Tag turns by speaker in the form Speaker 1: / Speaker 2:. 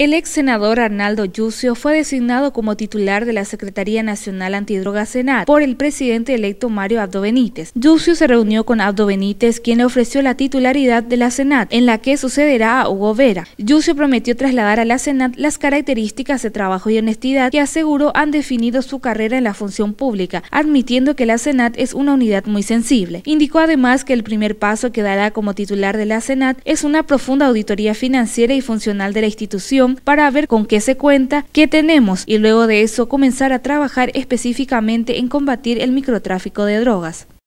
Speaker 1: El ex senador Arnaldo Yucio fue designado como titular de la Secretaría Nacional Antidroga Senat por el presidente electo Mario Abdo Benítez. se reunió con Abdo Benítez, quien le ofreció la titularidad de la Senat, en la que sucederá a Hugo Vera. Yucio prometió trasladar a la Senat las características de trabajo y honestidad que aseguró han definido su carrera en la función pública, admitiendo que la Senat es una unidad muy sensible. Indicó además que el primer paso que dará como titular de la Senat es una profunda auditoría financiera y funcional de la institución para ver con qué se cuenta, qué tenemos y luego de eso comenzar a trabajar específicamente en combatir el microtráfico de drogas.